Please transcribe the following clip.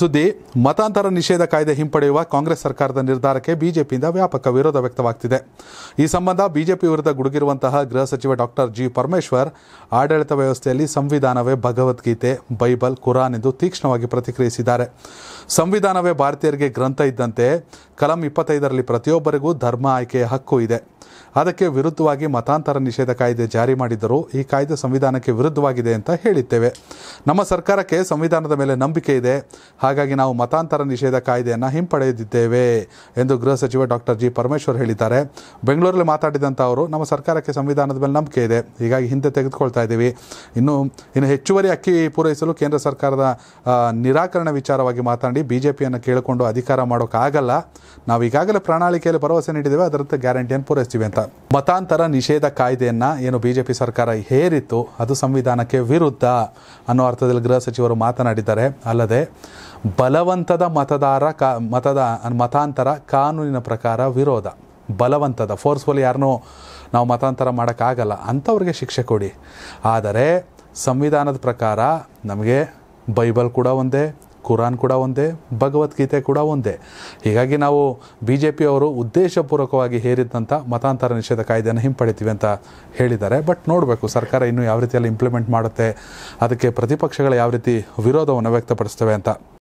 ಸುದ್ದಿ ಮತಾಂತರ ನಿಷೇಧ ಕಾಯ್ದೆ ಹಿಂಪಡೆಯುವ ಕಾಂಗ್ರೆಸ್ ಸರ್ಕಾರದ ನಿರ್ಧಾರಕ್ಕೆ ಬಿಜೆಪಿಯಿಂದ ವ್ಯಾಪಕ ವಿರೋಧ ವ್ಯಕ್ತವಾಗುತ್ತಿದೆ ಈ ಸಂಬಂಧ ಬಿಜೆಪಿ ವಿರುದ್ಧ ಗುಡುಗಿರುವಂತಹ ಗೃಹ ಸಚಿವ ಡಾಕ್ಟರ್ ಜಿ ಪರಮೇಶ್ವರ್ ಆಡಳಿತ ವ್ಯವಸ್ಥೆಯಲ್ಲಿ ಸಂವಿಧಾನವೇ ಭಗವದ್ಗೀತೆ ಬೈಬಲ್ ಕುರಾನ್ ಎಂದು ತೀಕ್ಷ್ಣವಾಗಿ ಪ್ರತಿಕ್ರಿಯಿಸಿದ್ದಾರೆ ಸಂವಿಧಾನವೇ ಭಾರತೀಯರಿಗೆ ಗ್ರಂಥ ಇದ್ದಂತೆ ಕಲಂ ಇಪ್ಪತ್ತೈದರಲ್ಲಿ ಪ್ರತಿಯೊಬ್ಬರಿಗೂ ಧರ್ಮ ಆಯ್ಕೆಯ ಹಕ್ಕು ಇದೆ ಅದಕ್ಕೆ ವಿರುದ್ಧವಾಗಿ ಮತಾಂತರ ನಿಷೇಧ ಕಾಯ್ದೆ ಜಾರಿ ಮಾಡಿದ್ದರೂ ಈ ಕಾಯ್ದೆ ಸಂವಿಧಾನಕ್ಕೆ ವಿರುದ್ಧವಾಗಿದೆ ಅಂತ ಹೇಳಿದ್ದೇವೆ ನಮ್ಮ ಸರ್ಕಾರಕ್ಕೆ ಸಂವಿಧಾನದ ಮೇಲೆ ನಂಬಿಕೆ ಇದೆ ಹಾಗಾಗಿ ನಾವು ಮತಾಂತರ ನಿಷೇಧ ಕಾಯ್ದೆಯನ್ನು ಹಿಂಪಡೆದಿದ್ದೇವೆ ಎಂದು ಗೃಹ ಸಚಿವ ಡಾಕ್ಟರ್ ಜಿ ಪರಮೇಶ್ವರ್ ಹೇಳಿದ್ದಾರೆ ಬೆಂಗಳೂರಲ್ಲಿ ಮಾತಾಡಿದಂಥ ಅವರು ನಮ್ಮ ಸರ್ಕಾರಕ್ಕೆ ಸಂವಿಧಾನದ ಮೇಲೆ ನಂಬಿಕೆ ಇದೆ ಹೀಗಾಗಿ ಹಿಂದೆ ತೆಗೆದುಕೊಳ್ತಾ ಇದ್ದೀವಿ ಇನ್ನು ಇನ್ನು ಹೆಚ್ಚುವರಿ ಅಕ್ಕಿ ಪೂರೈಸಲು ಕೇಂದ್ರ ಸರ್ಕಾರದ ನಿರಾಕರಣೆ ವಿಚಾರವಾಗಿ ಮಾತಾಡಿ ಬಿ ಜೆ ಪಿಯನ್ನು ಕೇಳಿಕೊಂಡು ಅಧಿಕಾರ ಮಾಡೋಕ್ಕಾಗಲ್ಲ ನಾವು ಈಗಾಗಲೇ ಪ್ರಣಾಳಿಕೆಯಲ್ಲಿ ಭರವಸೆ ನೀಡಿದ್ದೇವೆ ಅದರಂತೆ ಗ್ಯಾರಂಟಿಯನ್ನು ಪೂರೈಸ್ತೀವಿ ಅಂತ ಮತಾಂತರ ನಿಷೇಧ ಕಾಯ್ದೆಯನ್ನು ಏನು ಬಿ ಸರ್ಕಾರ ಹೇರಿತ್ತು ಅದು ಸಂವಿಧಾನಕ್ಕೆ ವಿರುದ್ಧ ಅನ್ನೋ ಅನ್ನೋ ಅರ್ಥದಲ್ಲಿ ಗೃಹ ಸಚಿವರು ಮಾತನಾಡಿದ್ದಾರೆ ಅಲ್ಲದೆ ಬಲವಂತದ ಮತದಾರ ಕಾ ಮತದ ಮತಾಂತರ ಕಾನೂನಿನ ಪ್ರಕಾರ ವಿರೋಧ ಬಲವಂತದ ಫೋರ್ಸ್ಫುಲ್ ಯಾರನ್ನೂ ನಾವು ಮತಾಂತರ ಮಾಡೋಕ್ಕಾಗಲ್ಲ ಅಂಥವ್ರಿಗೆ ಶಿಕ್ಷೆ ಕೊಡಿ ಆದರೆ ಸಂವಿಧಾನದ ಪ್ರಕಾರ ನಮಗೆ ಬೈಬಲ್ ಕೂಡ ಒಂದೇ ಕುರಾನ್ ಕೂಡ ಒಂದೇ ಭಗವದ್ಗೀತೆ ಕೂಡ ಒಂದೇ ಹೀಗಾಗಿ ನಾವು ಬಿ ಜೆ ಪಿಯವರು ಉದ್ದೇಶಪೂರ್ವಕವಾಗಿ ಹೇರಿದ್ದಂಥ ಮತಾಂತರ ನಿಷೇಧ ಕಾಯ್ದೆಯನ್ನು ಹಿಂಪಡಿತೀವಿ ಅಂತ ಹೇಳಿದ್ದಾರೆ ಬಟ್ ನೋಡಬೇಕು ಸರ್ಕಾರ ಇನ್ನೂ ಯಾವ ರೀತಿಯಲ್ಲಿ ಇಂಪ್ಲಿಮೆಂಟ್ ಮಾಡುತ್ತೆ ಅದಕ್ಕೆ ಪ್ರತಿಪಕ್ಷಗಳು ಯಾವ ರೀತಿ ವಿರೋಧವನ್ನು ವ್ಯಕ್ತಪಡಿಸ್ತವೆ ಅಂತ